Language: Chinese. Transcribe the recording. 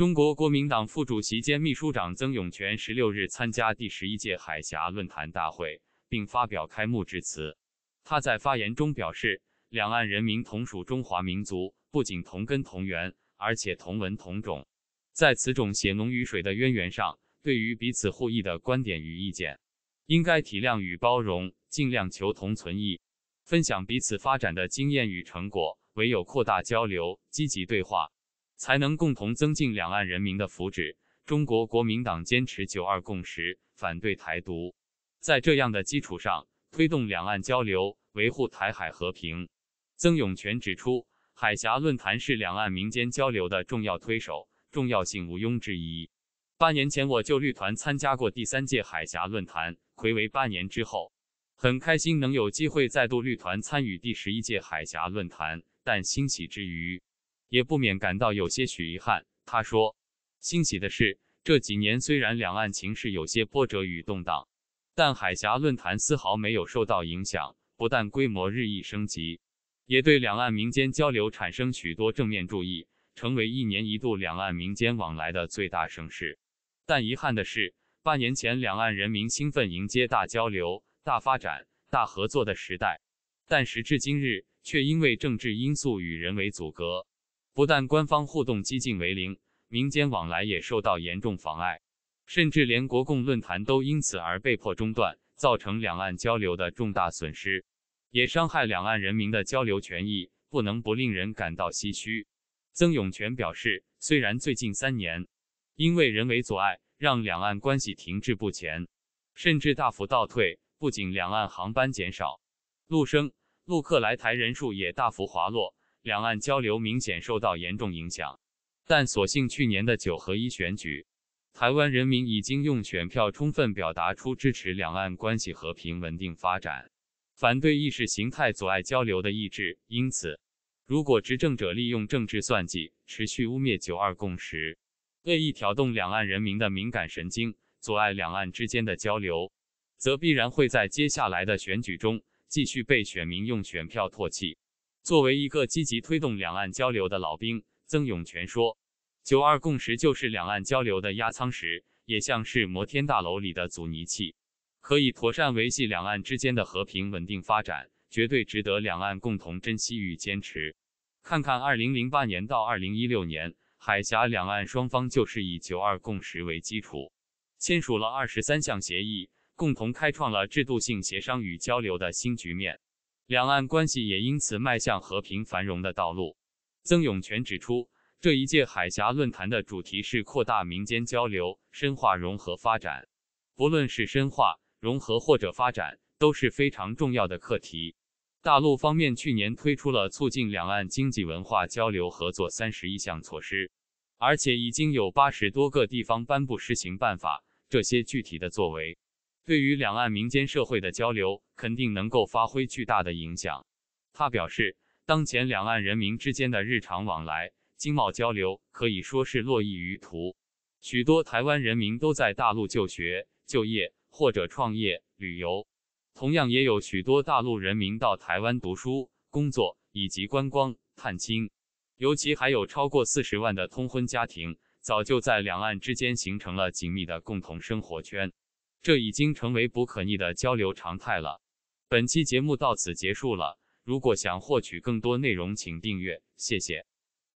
中国国民党副主席兼秘书长曾永泉十六日参加第十一届海峡论坛大会，并发表开幕致辞。他在发言中表示，两岸人民同属中华民族，不仅同根同源，而且同文同种。在此种血浓于水的渊源上，对于彼此互异的观点与意见，应该体谅与包容，尽量求同存异，分享彼此发展的经验与成果。唯有扩大交流，积极对话。才能共同增进两岸人民的福祉。中国国民党坚持“九二共识”，反对台独，在这样的基础上推动两岸交流，维护台海和平。曾永泉指出，海峡论坛是两岸民间交流的重要推手，重要性毋庸置疑。八年前我就绿团参加过第三届海峡论坛，暌违八年之后，很开心能有机会再度绿团参与第十一届海峡论坛。但欣喜之余，也不免感到有些许遗憾。他说：“欣喜的是，这几年虽然两岸情势有些波折与动荡，但海峡论坛丝毫没有受到影响，不但规模日益升级，也对两岸民间交流产生许多正面注意，成为一年一度两岸民间往来的最大盛事。但遗憾的是，半年前两岸人民兴奋迎接大交流、大发展、大合作的时代，但时至今日，却因为政治因素与人为阻隔。”不但官方互动几近为零，民间往来也受到严重妨碍，甚至连国共论坛都因此而被迫中断，造成两岸交流的重大损失，也伤害两岸人民的交流权益，不能不令人感到唏嘘。曾永泉表示，虽然最近三年因为人为阻碍，让两岸关系停滞不前，甚至大幅倒退，不仅两岸航班减少，陆生陆客来台人数也大幅滑落。两岸交流明显受到严重影响，但所幸去年的九合一选举，台湾人民已经用选票充分表达出支持两岸关系和平稳定发展、反对意识形态阻碍交流的意志。因此，如果执政者利用政治算计，持续污蔑“九二共识”，恶意挑动两岸人民的敏感神经，阻碍两岸之间的交流，则必然会在接下来的选举中继续被选民用选票唾弃。作为一个积极推动两岸交流的老兵，曾永泉说：“九二共识就是两岸交流的压舱石，也像是摩天大楼里的阻尼器，可以妥善维系两岸之间的和平稳定发展，绝对值得两岸共同珍惜与坚持。看看二零零八年到二零一六年，海峡两岸双方就是以九二共识为基础，签署了二十三项协议，共同开创了制度性协商与交流的新局面。”两岸关系也因此迈向和平繁荣的道路。曾永泉指出，这一届海峡论坛的主题是扩大民间交流、深化融合发展。不论是深化融合或者发展，都是非常重要的课题。大陆方面去年推出了促进两岸经济文化交流合作三十一项措施，而且已经有八十多个地方颁布施行办法。这些具体的作为。对于两岸民间社会的交流，肯定能够发挥巨大的影响。他表示，当前两岸人民之间的日常往来、经贸交流可以说是络绎于途。许多台湾人民都在大陆就学、就业或者创业、旅游；同样，也有许多大陆人民到台湾读书、工作以及观光、探亲。尤其还有超过四十万的通婚家庭，早就在两岸之间形成了紧密的共同生活圈。这已经成为不可逆的交流常态了。本期节目到此结束了。如果想获取更多内容，请订阅，谢谢。